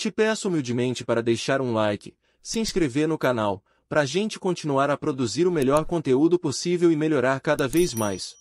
Te peço humildemente para deixar um like, se inscrever no canal, para a gente continuar a produzir o melhor conteúdo possível e melhorar cada vez mais.